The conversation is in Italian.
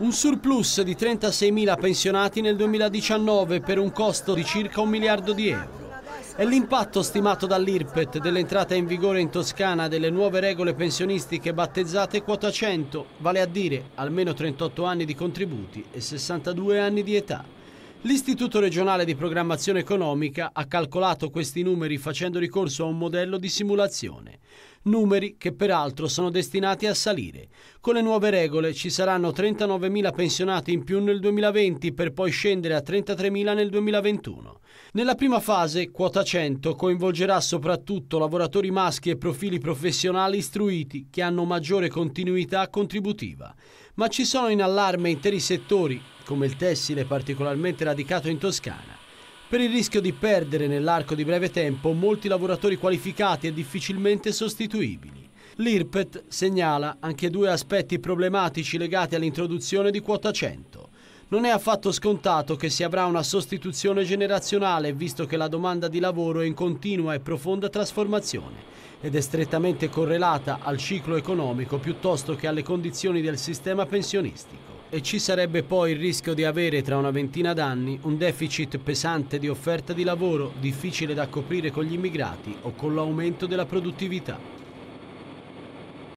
Un surplus di 36.000 pensionati nel 2019 per un costo di circa un miliardo di euro. È l'impatto stimato dall'IRPET dell'entrata in vigore in Toscana delle nuove regole pensionistiche battezzate quota 100, vale a dire almeno 38 anni di contributi e 62 anni di età. L'Istituto regionale di programmazione economica ha calcolato questi numeri facendo ricorso a un modello di simulazione. Numeri che peraltro sono destinati a salire. Con le nuove regole ci saranno 39.000 pensionati in più nel 2020 per poi scendere a 33.000 nel 2021. Nella prima fase, quota 100 coinvolgerà soprattutto lavoratori maschi e profili professionali istruiti che hanno maggiore continuità contributiva. Ma ci sono in allarme interi settori come il tessile particolarmente radicato in Toscana, per il rischio di perdere nell'arco di breve tempo molti lavoratori qualificati e difficilmente sostituibili. L'IRPET segnala anche due aspetti problematici legati all'introduzione di quota 100. Non è affatto scontato che si avrà una sostituzione generazionale, visto che la domanda di lavoro è in continua e profonda trasformazione ed è strettamente correlata al ciclo economico piuttosto che alle condizioni del sistema pensionistico e ci sarebbe poi il rischio di avere tra una ventina d'anni un deficit pesante di offerta di lavoro difficile da coprire con gli immigrati o con l'aumento della produttività.